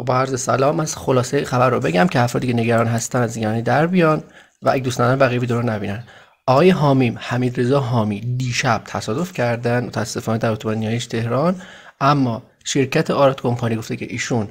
خب با عرض سلام از خلاصه خبر رو بگم که افرادی که نگران هستن از نگرانی در بیان و اگه دوست ندارن بقیه ویدیو رو نبینن آقای حامیم حمید رضا حامی دیشب تصادف کردن متاسفانه در اتوبان نیایش تهران اما شرکت آرات کمپانی گفته که ایشون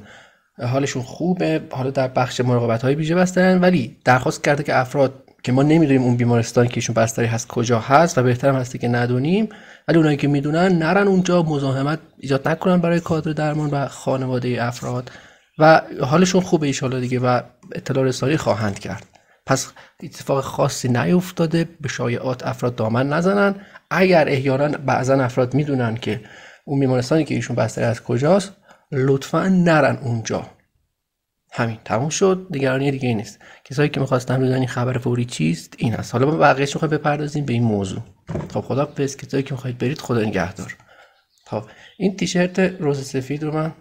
حالشون خوبه حالا در بخش مراقبت های ویژه بسترن ولی درخواست کرده که افراد که ما نمیدونیم اون بیمارستان که ایشون بستری هست کجا هست و بهترم هستی که ندونیم ولی اونایی که میدونن نرن اونجا مزاحمت ایجاد نکنن برای کادر درمان و خانواده افراد و حالشون خوبه ایشالا دیگه و اطلاع رسانی خواهند کرد پس اتفاق خاصی نیفتاده به شایعات افراد دامن نزنن اگر احیانا بعضا افراد میدونن که اون بیمارستانی که ایشون بستری از کجاست لطفا نرن اونجا همین تموم شد نگرانی دیگه نیست کسایی که میخواستن بدونن این خبر فوری چیست این است حالا ما بقیهش میخوایم بپردازیم به این موضوع خب خدا پس کسایی که میخواید برید خدا نگهدار خب این تیشرت روز سفید رو من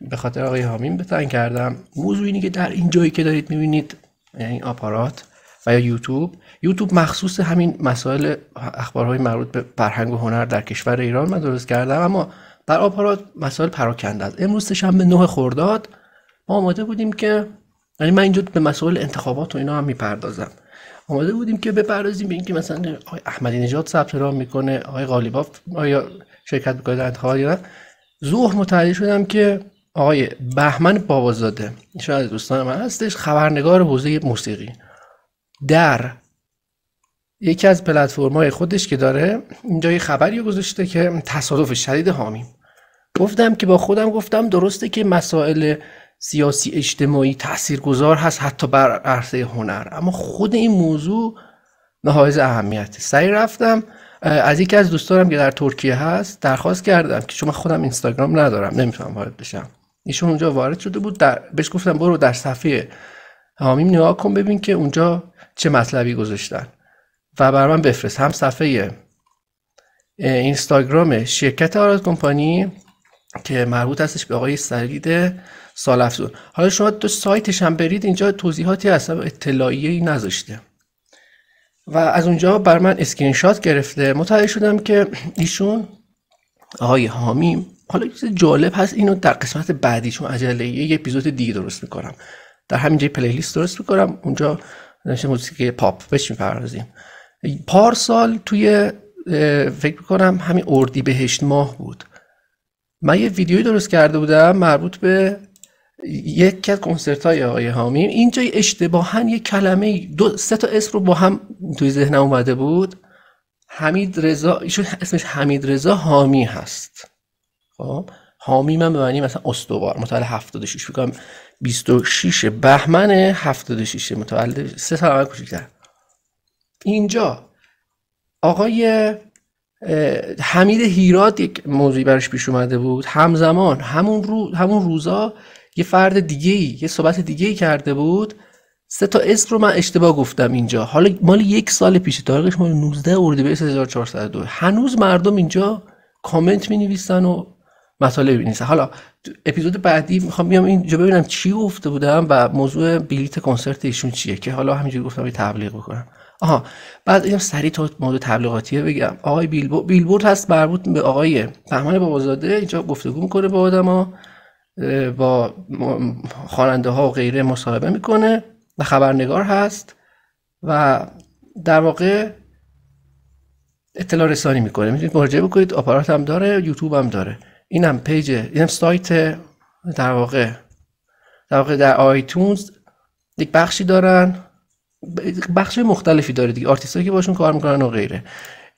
به خاطر آقای هامین بتنگ کردم موضوع اینی که در این جایی که دارید میبینید یعنی این آپارات و یا یوتیوب یوتیوب مخصوص همین مسائل اخبارهای مربوط به فرهنگ و هنر در کشور ایران من درست کردم اما بر آپارات مسائل پراکنده است امروز شنبه نه خورداد ما آماده بودیم که یعنی من اینجا به مسائل انتخابات و اینا هم میپردازم آماده بودیم که بپردازیم به اینکه مثلا آقای احمدی نژاد ثبت نام میکنه آقای قالیباف آیا شرکت میکنه در انتخابات یا نه ظهر متوجه شدم که آقای بهمن بابازاده شاید از دوستان من هستش خبرنگار حوزه موسیقی در یکی از پلتفرم‌های خودش که داره اینجا یه خبری گذاشته که تصادف شدید حامیم گفتم که با خودم گفتم درسته که مسائل سیاسی اجتماعی تاثیرگذار هست حتی بر عرصه هنر اما خود این موضوع نهایز اهمیته سعی رفتم از یکی از دوستانم که در ترکیه هست درخواست کردم که شما خودم اینستاگرام ندارم نمیتونم وارد بشم ایشون اونجا وارد شده بود در بهش گفتم برو در صفحه حامیم نگاه کن ببین که اونجا چه مطلبی گذاشتن و بر من بفرست هم صفحه اینستاگرام شرکت آراد کمپانی که مربوط هستش به آقای سلید سالافزون حالا شما تو سایتش هم برید اینجا توضیحاتی هست اطلاعیه نذاشته و از اونجا بر من اسکرین شات گرفته متوجه شدم که ایشون آقای حامی حالا چیز جالب هست اینو در قسمت بعدی چون عجله یه اپیزود دیگه درست میکنم در همینجا پلیلیست درست میکنم اونجا نشه موسیقی پاپ بهش میپردازیم پارسال توی فکر میکنم همین اردی بهشت ماه بود من یه ویدیوی درست کرده بودم مربوط به یک از کنسرت های آقای حامی اینجا اشتباها یه کلمه دو سه تا اسم رو با هم توی ذهنم اومده بود حمید رضا ایشون اسمش حمید رضا حامی هست خب حامی من به معنی مثلا استوار متولد 76 میگم 26 بهمن 76 متولد سه سال اول کوچیک‌تر اینجا آقای حمید هیراد یک موضوعی براش پیش اومده بود همزمان همون, رو، همون روزا یه فرد دیگه یه صحبت دیگه ای کرده بود سه تا اسم رو من اشتباه گفتم اینجا حالا مال یک سال پیش تاریخش مال 19 اردیبهشت 1402 هنوز مردم اینجا کامنت می نویسن و مطالب می حالا اپیزود بعدی میخوام بیام اینجا ببینم چی گفته بودم و موضوع بلیت کنسرت ایشون چیه که حالا همینجوری گفتم تبلیغ بکنم آها بعد اینم سریع تا موضوع تبلیغاتیه بگم آقای بیلبورد بیلبورد هست مربوط به آقای بهمن بابازاده اینجا گفتگو میکنه با آدما با خواننده ها و غیره مصاحبه میکنه و خبرنگار هست و در واقع اطلاع رسانی میکنه میتونید مراجعه بکنید آپارات هم داره یوتیوب هم داره این هم پیج این هم سایت در واقع در واقع در آیتونز یک بخشی دارن بخش مختلفی داره دیگه آرتیست که باشون کار میکنن و غیره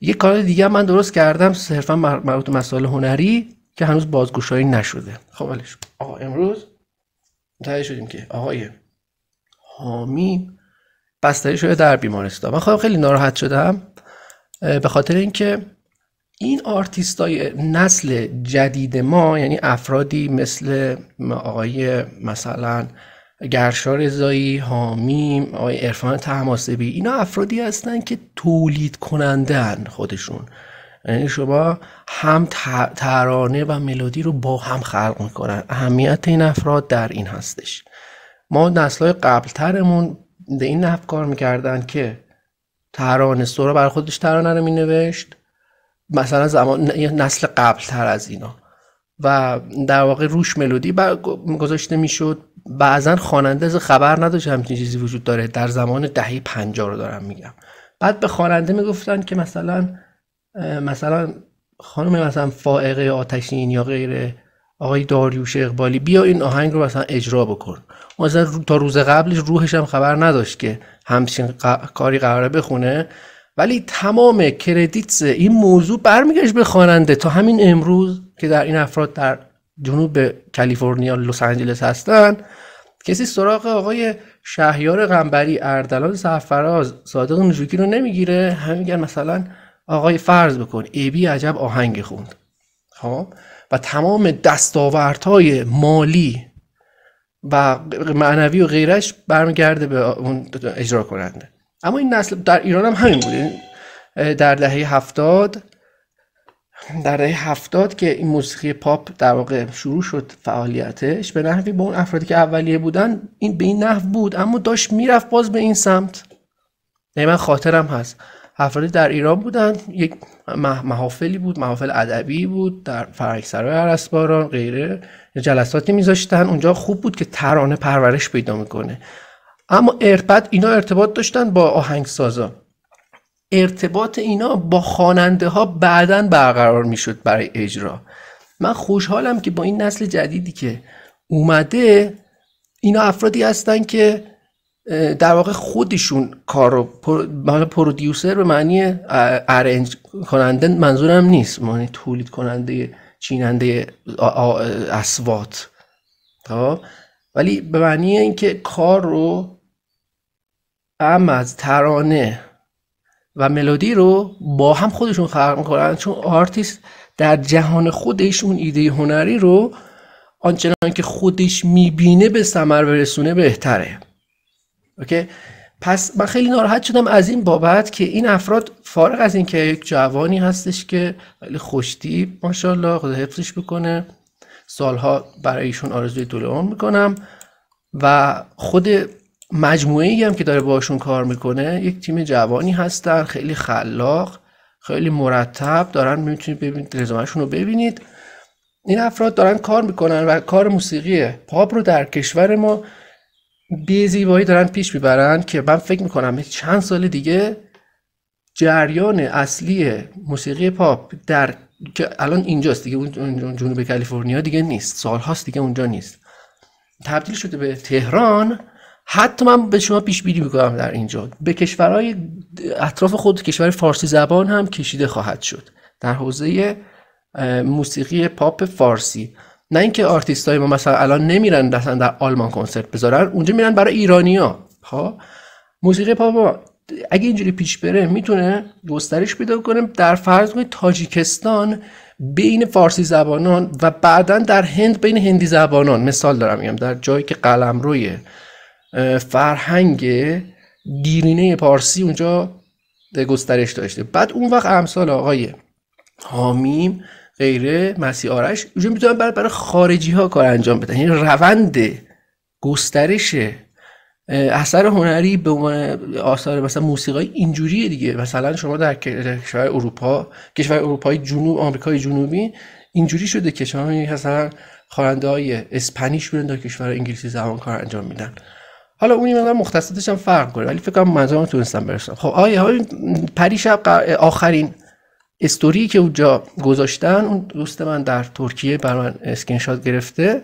یک کانال دیگه من درست کردم صرفا مربوط مسائل هنری که هنوز بازگوشایی نشده خب آقا امروز متوجه شدیم که آقای حامی، بستری شده در بیمارستان من خودم خیلی ناراحت شدم به خاطر اینکه این آرتیستای نسل جدید ما یعنی افرادی مثل آقای مثلا گرشار رضایی حامیم آقای عرفان تماسبی اینا افرادی هستن که تولید کنندن خودشون یعنی شما هم ترانه و ملودی رو با هم خلق میکنن اهمیت این افراد در این هستش ما نسلهای قبلترمون به این نحو کار میکردن که ترانه سورا بر خودش ترانه رو مینوشت مثلا زمان نسل قبلتر از اینا و در واقع روش ملودی گذاشته میشد بعضا خواننده از خبر نداشت همچین چیزی وجود داره در زمان دهه پنجا رو دارم میگم بعد به خواننده میگفتن که مثلا مثلا خانم مثلا فائقه آتشین یا غیره آقای داریوش اقبالی بیا این آهنگ رو مثلا اجرا بکن مثلا تا روز قبلش روحش هم خبر نداشت که همچین کاری قراره بخونه ولی تمام کردیت این موضوع برمیگشت به خواننده تا همین امروز که در این افراد در جنوب کالیفرنیا لس آنجلس هستن کسی سراغ آقای شهیار قمبری اردلان سرفراز صادق نجوکی رو نمیگیره همین میگن مثلا آقای فرض بکن ایبی عجب آهنگ خوند خب و تمام دستاوردهای مالی و معنوی و غیرش برمیگرده به اون اجرا کننده اما این نسل در ایران هم همین بوده در دهه هفتاد در دهه هفتاد که این موسیقی پاپ در واقع شروع شد فعالیتش به نحوی به اون افرادی که اولیه بودن این به این نحو بود اما داشت میرفت باز به این سمت نه یعنی من خاطرم هست افرادی در ایران بودند یک محافلی بود محافل ادبی بود در فرهنگسرای رسباران غیره جلساتی میذاشتن اونجا خوب بود که ترانه پرورش پیدا میکنه اما ارتباط اینا ارتباط داشتن با آهنگسازا ارتباط اینا با خواننده ها بعدا برقرار میشد برای اجرا من خوشحالم که با این نسل جدیدی که اومده اینا افرادی هستن که در واقع خودشون کار رو پرودیوسر به معنی ارنج کننده منظورم نیست معنی تولید کننده چیننده اسوات تا خب؟ ولی به معنی اینکه کار رو ام از ترانه و ملودی رو با هم خودشون خلق میکنن چون آرتیست در جهان خودش اون ایده هنری رو آنچنان که خودش میبینه به ثمر برسونه بهتره اوکی پس من خیلی ناراحت شدم از این بابت که این افراد فارغ از اینکه یک جوانی هستش که خیلی خوشتی ماشاءالله خدا حفظش بکنه سالها برای ایشون آرزوی دلوان میکنم و خود مجموعه ای هم که داره باشون کار میکنه یک تیم جوانی هستن خیلی خلاق خیلی مرتب دارن میتونید ببینید رزومهشون رو ببینید این افراد دارن کار میکنن و کار موسیقی پاپ رو در کشور ما به زیبایی دارن پیش میبرن که من فکر میکنم چند سال دیگه جریان اصلی موسیقی پاپ در که الان اینجاست دیگه اون جنوب کالیفرنیا دیگه نیست سالهاست دیگه اونجا نیست تبدیل شده به تهران حتی من به شما پیش بینی میکنم در اینجا به کشورهای اطراف خود کشور فارسی زبان هم کشیده خواهد شد در حوزه موسیقی پاپ فارسی نه اینکه آرتیست های ما مثلا الان نمیرن مثلا در آلمان کنسرت بذارن اونجا میرن برای ایرانیا ها خب؟ موسیقی پاپ اگه اینجوری پیش بره میتونه گسترش پیدا کنه در فرض کنید تاجیکستان بین فارسی زبانان و بعدا در هند بین هندی زبانان مثال دارم میگم در جایی که قلم روی فرهنگ دیرینه پارسی اونجا گسترش داشته بعد اون وقت امثال آقای حامیم غیره مسیح آرش اونجا میتونن برای, برای خارجی ها کار انجام بدن یعنی روند گسترش اثر هنری به عنوان آثار مثلا موسیقی اینجوریه دیگه مثلا شما در کشور اروپا کشور اروپای جنوب آمریکای جنوبی اینجوری شده که شما مثلا خواننده های اسپانیش میرن در کشور انگلیسی زبان کار انجام میدن حالا اون مقدار مختصاتش هم فرق کنه ولی فکر کنم منظورم تونستم برسم خب آیا پری آخرین استوری که اونجا گذاشتن اون دوست من در ترکیه بر من اسکرین گرفته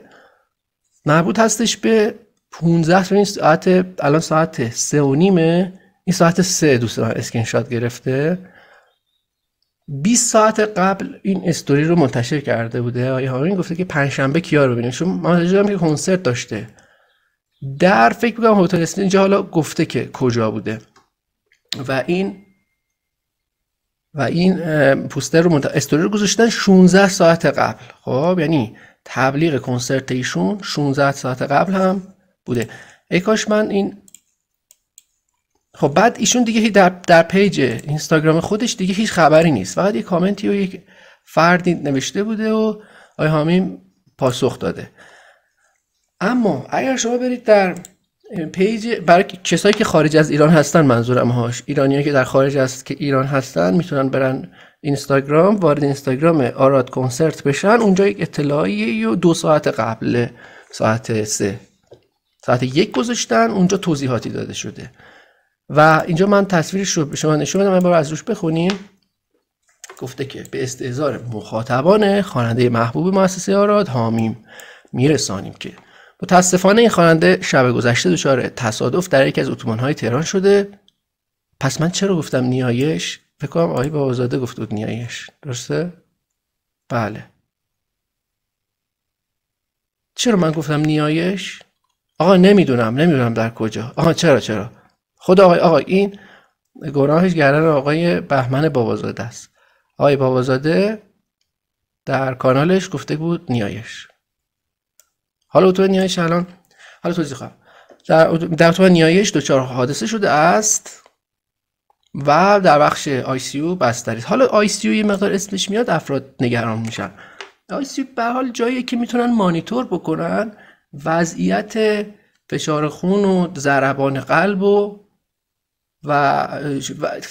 مربوط هستش به 15 ساعت الان ساعت سه و نیمه این ساعت سه دوست من اسکرین گرفته 20 ساعت قبل این استوری رو منتشر کرده بوده آقای این گفته که پنجشنبه کیا رو ببینیم چون من که کنسرت داشته در فکر بگم هتل اسم اینجا حالا گفته که کجا بوده و این و این پوستر رو منت... استوری رو گذاشتن 16 ساعت قبل خب یعنی تبلیغ کنسرت ایشون 16 ساعت قبل هم بوده ای کاش من این خب بعد ایشون دیگه در, در پیج اینستاگرام خودش دیگه هیچ خبری نیست فقط یه کامنتی و یک فردی نوشته بوده و آی حامیم پاسخ داده اما اگر شما برید در پیج برای کسایی که خارج از ایران هستن منظورم هاش ایرانیایی که در خارج از که ایران هستن میتونن برن اینستاگرام وارد اینستاگرام آراد کنسرت بشن اونجا یک اطلاعیه و دو ساعت قبل ساعت سه ساعت یک گذاشتن اونجا توضیحاتی داده شده و اینجا من تصویرش رو به شما نشون بدم من از روش بخونیم گفته که به استعزار مخاطبان خواننده محبوب مؤسسه آراد حامیم میرسانیم که متاسفانه این خواننده شب گذشته دچار تصادف در یکی از های تهران شده پس من چرا گفتم نیایش فکر کنم آقای بابازاده گفت بود نیایش درسته بله چرا من گفتم نیایش آقا نمیدونم نمیدونم در کجا آقا چرا چرا خدا آقای آقا این گناهش گردن آقای بهمن بابازاده است آقای بابازاده در کانالش گفته بود نیایش حالا اتوبه نیایش الان حالا توضیح خواهم در, در اتوبه نیایش دچار حادثه شده است و در بخش آی سی یو بستری حالا آی سی او یه مقدار اسمش میاد افراد نگران میشن آی سی به حال جایی که میتونن مانیتور بکنن وضعیت فشار خون و ضربان قلب و و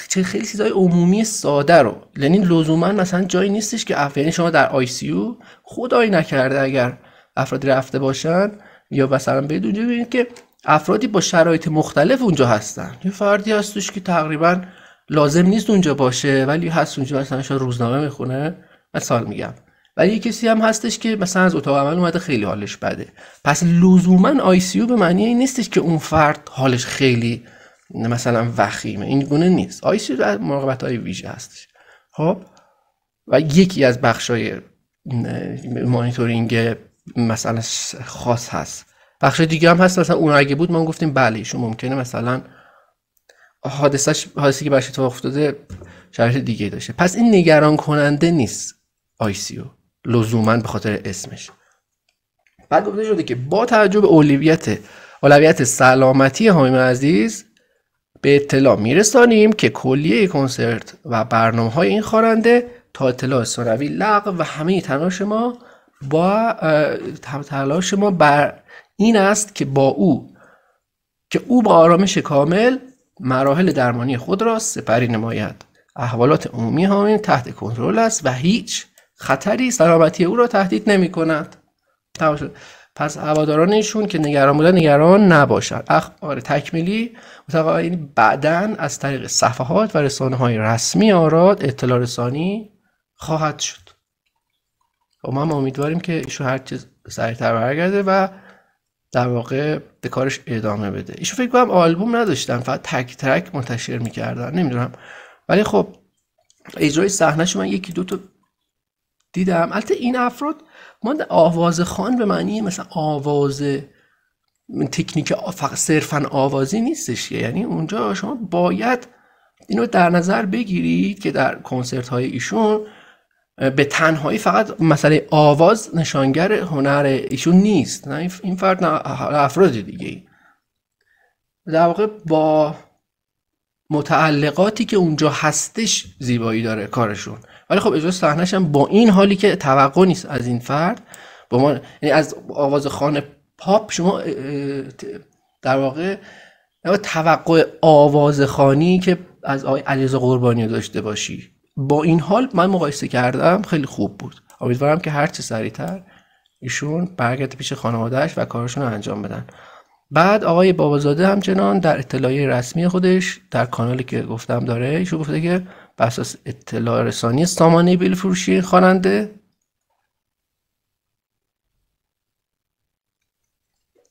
چه خیلی چیزای عمومی ساده رو یعنی لزوما مثلا جایی نیستش که یعنی شما در آی سی او خدایی نکرده اگر افرادی رفته باشن یا مثلا برید اونجا ببینید که افرادی با شرایط مختلف اونجا هستن یه فردی هستش که تقریبا لازم نیست اونجا باشه ولی هست اونجا مثلا شاید روزنامه میخونه مثال میگم ولی یه کسی هم هستش که مثلا از اتاق عمل اومده خیلی حالش بده پس لزوما آی سی به معنی این نیستش که اون فرد حالش خیلی مثلا وخیمه این گونه نیست آی سی مراقبت های ویژه هستش خب و یکی از بخش های مانیتورینگ مسئله خاص هست بخش دیگه هم هست مثلا اون اگه بود ما گفتیم بله ایشون ممکنه مثلا حادثش حادثه که برش تو افتاده شرایط دیگه داشته پس این نگران کننده نیست آی سی لزوما به خاطر اسمش بعد گفته شده که با توجه اولویت اولویت سلامتی حامیم عزیز به اطلاع میرسانیم که کلیه کنسرت و برنامه های این خارنده تا اطلاع ثانوی لغو و همه تناش ما با تلاش ما بر این است که با او که او با آرامش کامل مراحل درمانی خود را سپری نماید احوالات عمومی ها تحت کنترل است و هیچ خطری سلامتی او را تهدید نمی کند پس هواداران ایشون که نگران بودن نگران نباشند اخبار تکمیلی متقاعدین بعدا از طریق صفحات و رسانه های رسمی آراد اطلاع رسانی خواهد شد خب ما هم امیدواریم که ایشون هر چیز سریعتر برگرده و در واقع به کارش ادامه بده ایشون فکر کنم آلبوم نداشتن فقط تک ترک منتشر میکردن نمیدونم ولی خب اجرای صحنه من یکی دو تا دیدم البته این افراد ما آواز خان به معنی مثلا آواز تکنیک فقط صرفا آوازی نیستش یعنی اونجا شما باید اینو در نظر بگیرید که در کنسرت های ایشون به تنهایی فقط مسئله آواز نشانگر هنر ایشون نیست نه این فرد نه افراد دیگه در واقع با متعلقاتی که اونجا هستش زیبایی داره کارشون ولی خب اجازه سحنش هم با این حالی که توقع نیست از این فرد با ما یعنی از آواز خانه پاپ شما در واقع توقع آواز خانی که از آقای علیرضا قربانی داشته باشی با این حال من مقایسه کردم خیلی خوب بود امیدوارم که چه سریعتر ایشون برگرد پیش خانوادهش و کارشون رو انجام بدن بعد آقای بابازاده همچنان در اطلاعی رسمی خودش در کانالی که گفتم داره ایشون گفته که بر اساس اطلاع رسانی سامانه بیل فروشی خواننده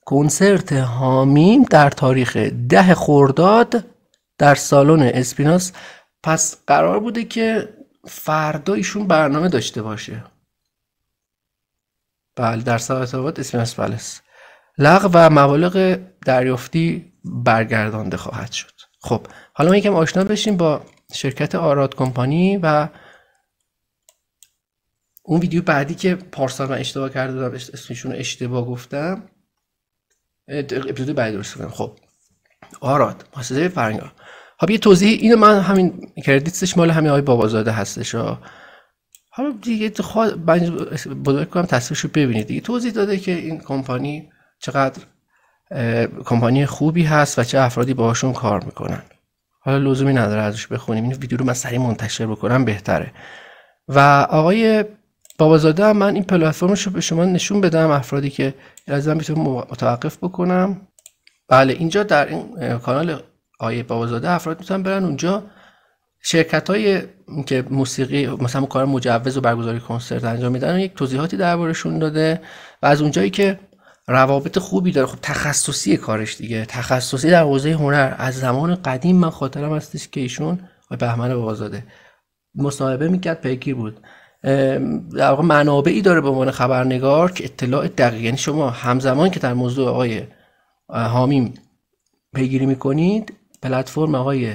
کنسرت هامیم در تاریخ ده خورداد در سالن اسپیناس پس قرار بوده که فردا ایشون برنامه داشته باشه بله در ساعت آباد از پلس لغ و مبالغ دریافتی برگردانده خواهد شد خب حالا ما یکم آشنا بشیم با شرکت آراد کمپانی و اون ویدیو بعدی که پارسال من اشتباه کرده بودم اسمشون اشتباه گفتم اپیزود بعدی درست کنم خب آراد مؤسسه فرنگا خب یه توضیح اینو من همین کردیتش مال همین آقای بابازاده هستش ها حالا دیگه خود بزرگ کنم تصویرش رو ببینید دیگه توضیح داده که این کمپانی چقدر کمپانی خوبی هست و چه افرادی باهاشون کار میکنن حالا لزومی نداره ازش بخونیم این ویدیو رو من سریع منتشر بکنم بهتره و آقای بابازاده هم من این پلتفرمش رو به شما نشون بدم افرادی که لازم میتونم متوقف بکنم بله اینجا در این کانال آیه بابازاده افراد میتونن برن اونجا شرکت های که موسیقی مثلا کار مجوز و برگزاری کنسرت انجام میدن یک توضیحاتی دربارشون داده و از اونجایی که روابط خوبی داره خب تخصصی کارش دیگه تخصصی در حوزه هنر از زمان قدیم من خاطرم هستش که ایشون آقای بهمن بابازاده مصاحبه میکرد پیگیر بود در واقع منابعی داره به عنوان خبرنگار که اطلاع دقیق یعنی شما همزمان که در موضوع آقای حامیم پیگیری میکنید پلتفرم آقای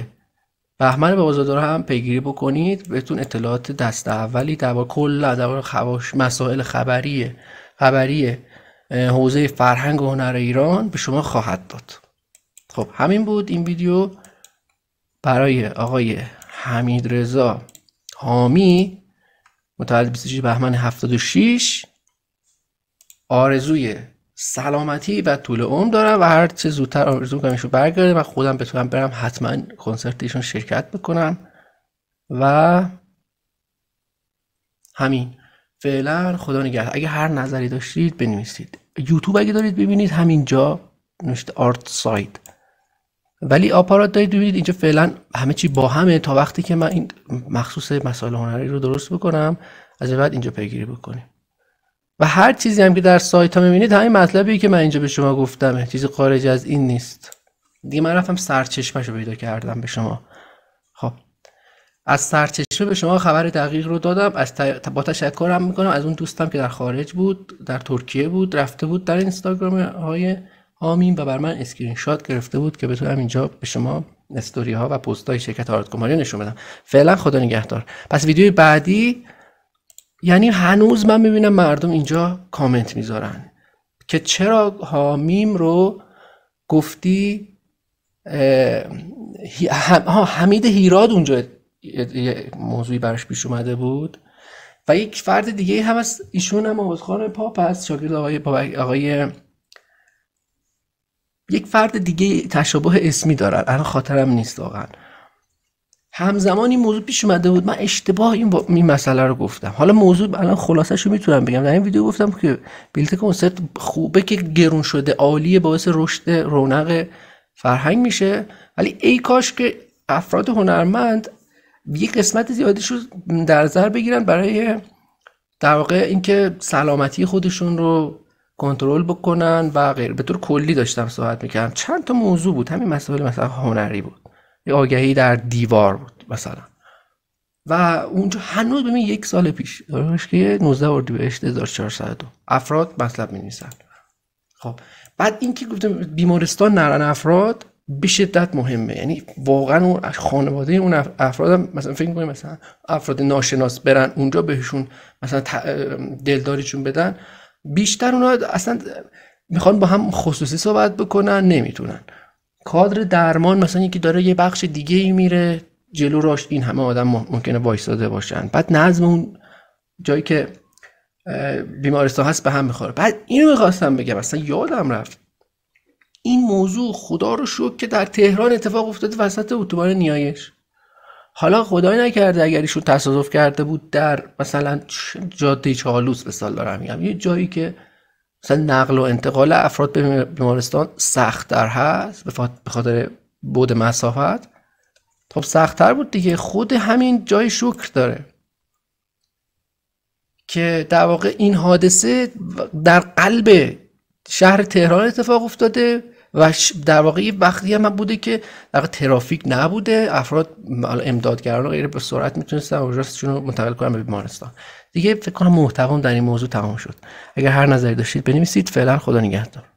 بهمن با رو هم پیگیری بکنید بهتون اطلاعات دست اولی درباره کل درباره خواش مسائل خبری خبری حوزه فرهنگ و هنر ایران به شما خواهد داد خب همین بود این ویدیو برای آقای حمید رضا حامی متولد 26 بهمن 76 آرزوی سلامتی و طول عمر دارم و هر چه زودتر آرزو کنم ایشون برگرده و خودم بتونم برم حتما کنسرت ایشون شرکت بکنم و همین فعلا خدا نگهدار اگه هر نظری داشتید بنویسید یوتیوب اگه دارید ببینید همینجا نوشته آرت سایت ولی آپارات دارید ببینید اینجا فعلا همه چی با همه تا وقتی که من این مخصوص مسائل هنری رو درست بکنم از بعد اینجا پیگیری بکنیم و هر چیزی هم که در سایت ها میبینید همین مطلبی که من اینجا به شما گفتم، چیزی خارج از این نیست دیگه من رفتم سرچشمه رو پیدا کردم به شما خب از سرچشمه به شما خبر دقیق رو دادم از ت... با تشکرم میکنم از اون دوستم که در خارج بود در ترکیه بود رفته بود در اینستاگرام های آمین و بر من اسکرین شات گرفته بود که بتونم اینجا به شما استوری ها و پست های شرکت آرت نشون بدم فعلا خدا نگهدار پس ویدیو بعدی یعنی هنوز من میبینم مردم اینجا کامنت میذارن که چرا حامیم رو گفتی ها حمید هیراد اونجا موضوعی براش پیش اومده بود و یک فرد دیگه هم از ایشون هم آبادخان پاپ هست شاگرد آقای, آقای یک فرد دیگه تشابه اسمی دارن الان خاطرم نیست واقعا همزمان این موضوع پیش اومده بود من اشتباه این, با... این مسئله رو گفتم حالا موضوع الان خلاصش رو میتونم بگم در این ویدیو گفتم که بلیت کنسرت خوبه که گرون شده عالیه باعث رشد رونق فرهنگ میشه ولی ای کاش که افراد هنرمند یک قسمت زیادیش رو در نظر بگیرن برای در واقع اینکه سلامتی خودشون رو کنترل بکنن و غیر به طور کلی داشتم صحبت میکردم چند تا موضوع بود همین مسئله مثلا هنری بود یه آگهی در دیوار بود مثلا و اونجا هنوز ببین یک سال پیش که 19 به 1402 افراد مطلب می خب بعد اینکه گفتم بیمارستان نرن افراد به شدت مهمه یعنی واقعا اون خانواده اون افراد هم مثلا فکر کنیم مثلا افراد ناشناس برن اونجا بهشون مثلا دلداریشون بدن بیشتر اونا اصلا میخوان با هم خصوصی صحبت بکنن نمیتونن کادر درمان مثلا یکی داره یه بخش دیگه ای میره جلو راش این همه آدم ممکنه وایستاده باشن بعد نظم اون جایی که بیمارستان هست به هم میخوره بعد اینو میخواستم بگم اصلا یادم رفت این موضوع خدا رو شکر که در تهران اتفاق افتاده وسط اتوبان نیایش حالا خدای نکرده اگر ایشون تصادف کرده بود در مثلا جاده چالوس مثال دارم میگم یه جایی که مثلا نقل و انتقال افراد به بیمارستان سختتر هست به خاطر بود مسافت خب سختتر بود دیگه خود همین جای شکر داره که در واقع این حادثه در قلب شهر تهران اتفاق افتاده و در واقع یه وقتی هم بوده که در ترافیک نبوده افراد امدادگران و غیره به سرعت میتونستن اورژانسشون رو منتقل کنن به بیمارستان دیگه فکر کنم محتوام در این موضوع تمام شد اگر هر نظری داشتید بنویسید فعلا خدا نگهدار